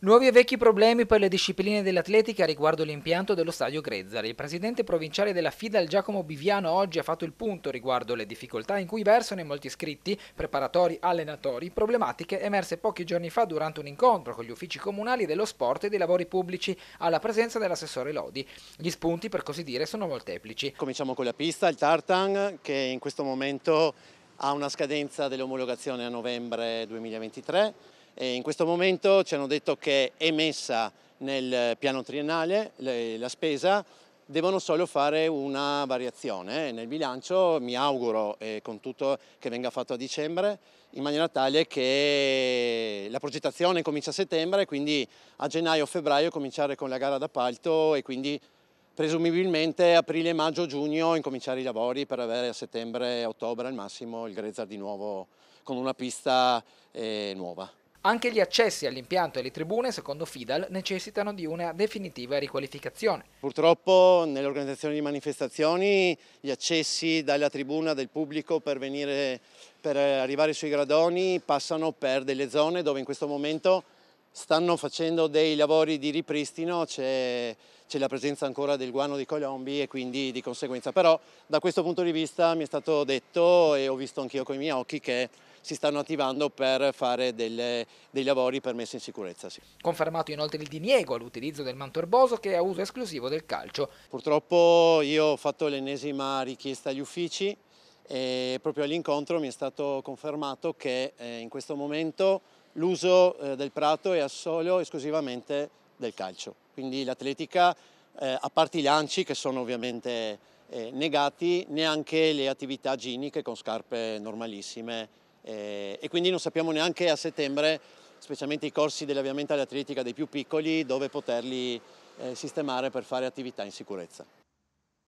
Nuovi e vecchi problemi per le discipline dell'atletica riguardo l'impianto dello stadio Grezzari. Il presidente provinciale della FIDAL Giacomo Biviano oggi ha fatto il punto riguardo le difficoltà in cui versano i molti iscritti, preparatori, allenatori, problematiche emerse pochi giorni fa durante un incontro con gli uffici comunali dello sport e dei lavori pubblici alla presenza dell'assessore Lodi. Gli spunti, per così dire, sono molteplici. Cominciamo con la pista, il tartan, che in questo momento ha una scadenza dell'omologazione a novembre 2023 e in questo momento ci hanno detto che è messa nel piano triennale la spesa, devono solo fare una variazione eh. nel bilancio, mi auguro eh, con tutto che venga fatto a dicembre, in maniera tale che la progettazione comincia a settembre, quindi a gennaio o febbraio cominciare con la gara d'appalto e quindi presumibilmente aprile, maggio, giugno incominciare i lavori per avere a settembre, ottobre al massimo il Grezza di nuovo con una pista eh, nuova. Anche gli accessi all'impianto e alle tribune, secondo Fidal, necessitano di una definitiva riqualificazione. Purtroppo nell'organizzazione di manifestazioni gli accessi dalla tribuna del pubblico per, venire, per arrivare sui gradoni passano per delle zone dove in questo momento Stanno facendo dei lavori di ripristino, c'è, la presenza ancora del guano di Colombi e quindi di conseguenza. Però da questo punto di vista mi è stato detto e ho visto anch'io con i miei occhi che si stanno attivando per fare delle, dei lavori per messa in sicurezza. Sì. Confermato inoltre il diniego all'utilizzo del manto erboso che è a uso esclusivo del calcio. Purtroppo io ho fatto l'ennesima richiesta agli uffici e proprio all'incontro mi è stato confermato che eh, in questo momento l'uso eh, del prato è solo esclusivamente del calcio. Quindi l'atletica, eh, a parte i lanci che sono ovviamente eh, negati, neanche le attività giniche con scarpe normalissime e quindi non sappiamo neanche a settembre, specialmente i corsi dell'avviamento all'atletica dei più piccoli, dove poterli sistemare per fare attività in sicurezza.